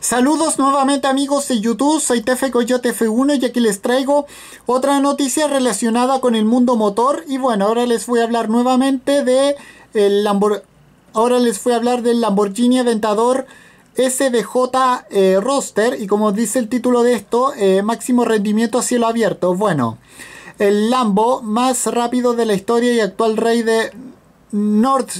Saludos nuevamente amigos de YouTube, soy TF Coyote F1 y aquí les traigo otra noticia relacionada con el mundo motor y bueno, ahora les voy a hablar nuevamente de el ahora les voy a hablar del Lamborghini Aventador SDJ eh, Roster y como dice el título de esto, eh, máximo rendimiento a cielo abierto. Bueno, el Lambo más rápido de la historia y actual rey de North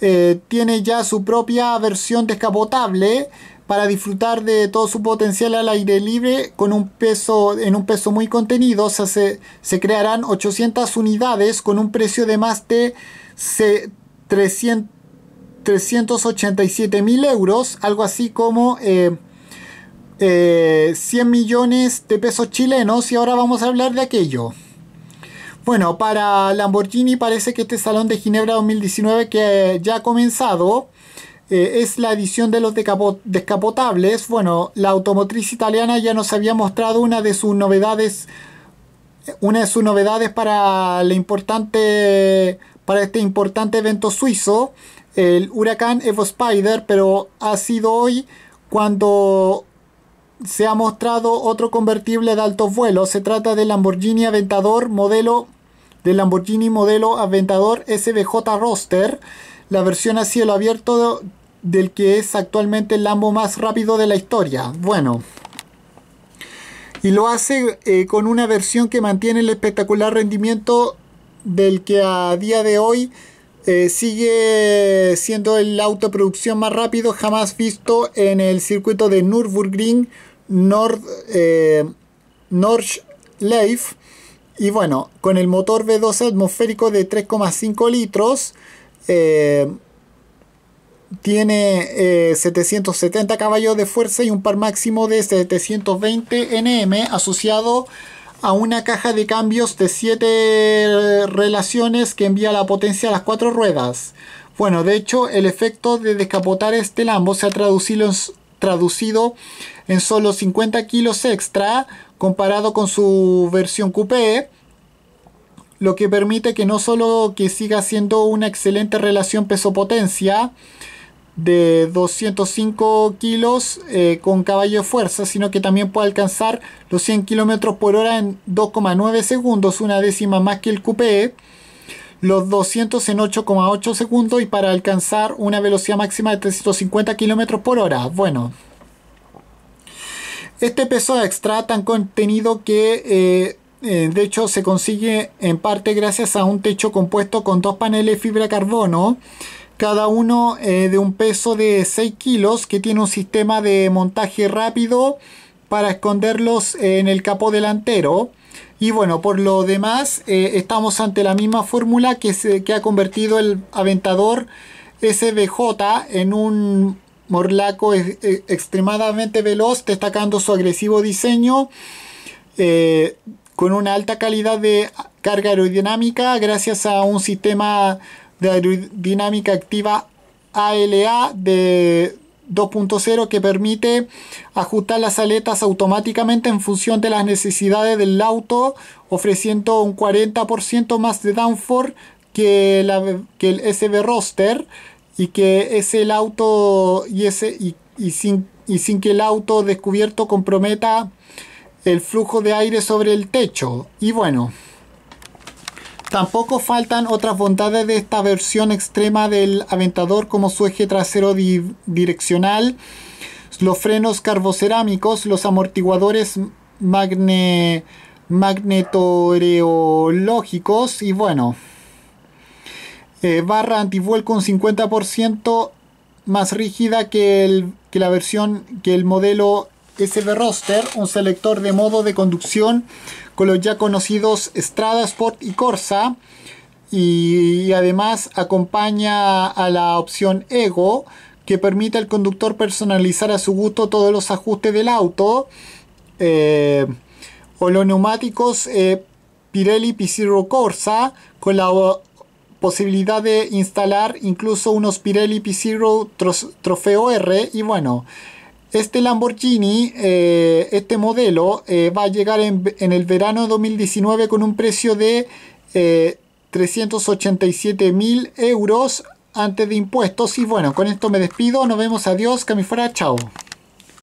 eh, tiene ya su propia versión descapotable para disfrutar de todo su potencial al aire libre con un peso en un peso muy contenido, se, crearán 800 unidades con un precio de más de 300, 387 mil euros, algo así como 100 eh, eh, millones de pesos chilenos y ahora vamos a hablar de aquello. Bueno, para Lamborghini parece que este Salón de Ginebra 2019 que eh, ya ha comenzado eh, es la edición de los descapotables. Bueno, la automotriz italiana ya nos había mostrado una de sus novedades, una novedades para, para este importante evento suizo, el Huracán Evo Spider, pero ha sido hoy cuando se ha mostrado otro convertible de altos vuelos. Se trata del Lamborghini Aventador modelo del Lamborghini modelo Aventador SBJ Roster, la versión a cielo abierto del que es actualmente el Lambo más rápido de la historia. Bueno. Y lo hace eh, con una versión que mantiene el espectacular rendimiento del que a día de hoy eh, sigue siendo el auto producción más rápido jamás visto en el circuito de Nürburgring Nord, eh, y bueno, con el motor V12 atmosférico de 3,5 litros, eh, tiene 770 eh, caballos de fuerza y un par máximo de 720 Nm asociado a una caja de cambios de 7 relaciones que envía la potencia a las 4 ruedas. Bueno, de hecho, el efecto de descapotar este Lambo se ha traducido en, traducido en solo 50 kilos extra comparado con su versión coupé, lo que permite que no solo que siga siendo una excelente relación peso-potencia de 205 kilos eh, con caballo de fuerza, sino que también puede alcanzar los 100 kilómetros por hora en 2,9 segundos, una décima más que el coupé, los 200 en 8,8 segundos y para alcanzar una velocidad máxima de 350 kilómetros por hora. Bueno, este peso extra tan contenido que eh, eh, de hecho se consigue en parte gracias a un techo compuesto con dos paneles de fibra carbono, cada uno eh, de un peso de 6 kilos que tiene un sistema de montaje rápido para esconderlos en el capó delantero. Y bueno, por lo demás estamos ante la misma fórmula que, se, que ha convertido el aventador SBJ en un Morlaco es eh, extremadamente veloz, destacando su agresivo diseño eh, con una alta calidad de carga aerodinámica gracias a un sistema de aerodinámica activa ALA de 2.0 que permite ajustar las aletas automáticamente en función de las necesidades del auto, ofreciendo un 40% más de downforce que, que el SB Roster y que es el auto y sin, que el auto descubierto comprometa el flujo de aire sobre el techo. Y bueno, tampoco faltan otras bondades de esta versión extrema del Aventador como su eje trasero direccional, los frenos carbocerámicos, los amortiguadores magnetoreológicos y bueno, eh, barra antivuelco un 50% más rígida que, el, la versión que el modelo SB Roster, un selector de modo de conducción con los ya conocidos Strada Sport y Corsa y, además acompaña a la opción Ego que permite al conductor personalizar a su gusto todos los ajustes del auto eh, o los neumáticos eh, Pirelli p Corsa con la posibilidad de instalar incluso unos Pirelli P0 Trofeo R y bueno, este Lamborghini, eh, este modelo, eh, va a llegar en, el verano de 2019 con un precio de 387 eh, mil euros antes de impuestos. Y bueno, con esto me despido. Nos vemos. Adiós. Camifora. Chao.